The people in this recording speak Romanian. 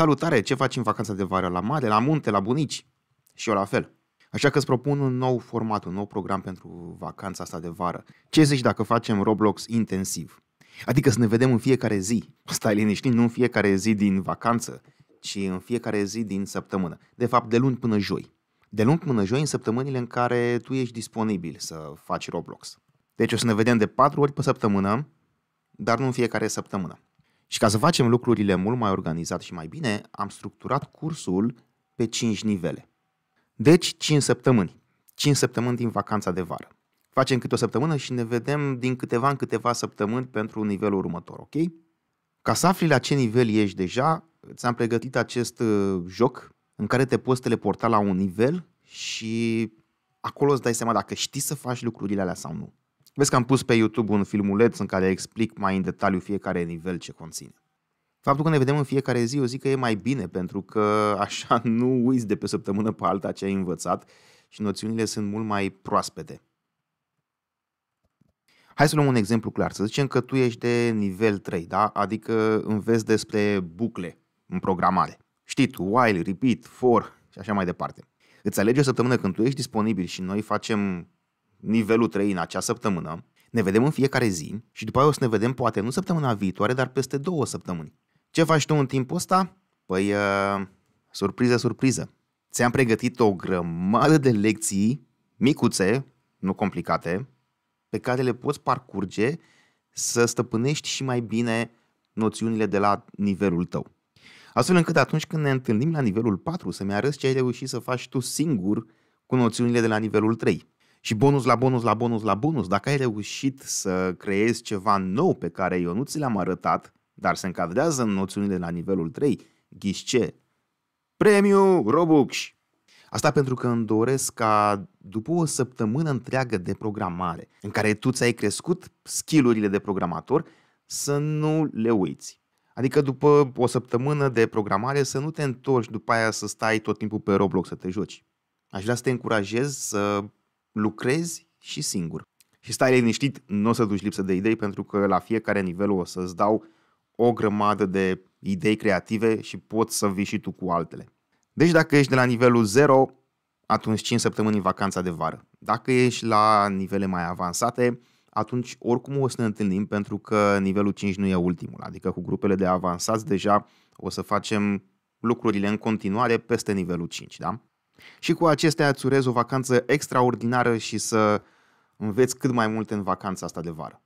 Salutare, ce faci în vacanța de vară? La mare, la munte, la bunici? Și eu la fel. Așa că îți propun un nou format, un nou program pentru vacanța asta de vară. Ce zici dacă facem Roblox intensiv? Adică să ne vedem în fiecare zi. Stai liniștit, nu în fiecare zi din vacanță, ci în fiecare zi din săptămână. De fapt, de luni până joi. De luni până joi în săptămânile în care tu ești disponibil să faci Roblox. Deci o să ne vedem de 4 ori pe săptămână, dar nu în fiecare săptămână. Și ca să facem lucrurile mult mai organizat și mai bine, am structurat cursul pe 5 nivele. Deci 5 săptămâni. 5 săptămâni din vacanța de vară. Facem câte o săptămână și ne vedem din câteva în câteva săptămâni pentru nivelul următor, ok? Ca să afli la ce nivel ești deja, ți-am pregătit acest uh, joc în care te poți teleporta la un nivel și acolo îți dai seama dacă știi să faci lucrurile alea sau nu. Vezi că am pus pe YouTube un filmuleț în care explic mai în detaliu fiecare nivel ce conține. Faptul că ne vedem în fiecare zi, eu zic că e mai bine, pentru că așa nu uiți de pe săptămână pe alta ce ai învățat și noțiunile sunt mult mai proaspete. Hai să luăm un exemplu clar. Să zicem că tu ești de nivel 3, da? adică înveți despre bucle în programare. Știi tu, while, repeat, for și așa mai departe. Îți alegi o săptămână când tu ești disponibil și noi facem nivelul 3 în acea săptămână, ne vedem în fiecare zi și după aia o să ne vedem poate nu săptămâna viitoare, dar peste două săptămâni. Ce faci tu în timpul ăsta? Păi, uh, surpriză, surpriză. Ți-am pregătit o grămadă de lecții micuțe, nu complicate, pe care le poți parcurge să stăpânești și mai bine noțiunile de la nivelul tău. Astfel încât atunci când ne întâlnim la nivelul 4 să-mi arăți ce ai reușit să faci tu singur cu noțiunile de la nivelul 3. Și bonus la bonus la bonus la bonus, dacă ai reușit să creezi ceva nou pe care eu nu ți l-am arătat, dar se încadrează în noțiunile la nivelul 3, ghișce. Premiu Robux! Asta pentru că îmi doresc ca după o săptămână întreagă de programare, în care tu ți-ai crescut skillurile de programator, să nu le uiți. Adică după o săptămână de programare să nu te întorci după aia să stai tot timpul pe Roblox să te joci. Aș vrea să te încurajez să lucrezi și singur. Și stai liniștit, nu o să duci lipsă de idei pentru că la fiecare nivel o să-ți dau o grămadă de idei creative și poți să vii și tu cu altele. Deci dacă ești de la nivelul 0, atunci 5 săptămâni în vacanța de vară. Dacă ești la nivele mai avansate, atunci oricum o să ne întâlnim pentru că nivelul 5 nu e ultimul, adică cu grupele de avansați deja o să facem lucrurile în continuare peste nivelul 5, da? Și cu acestea îți urez o vacanță extraordinară și să înveți cât mai multe în vacanța asta de vară.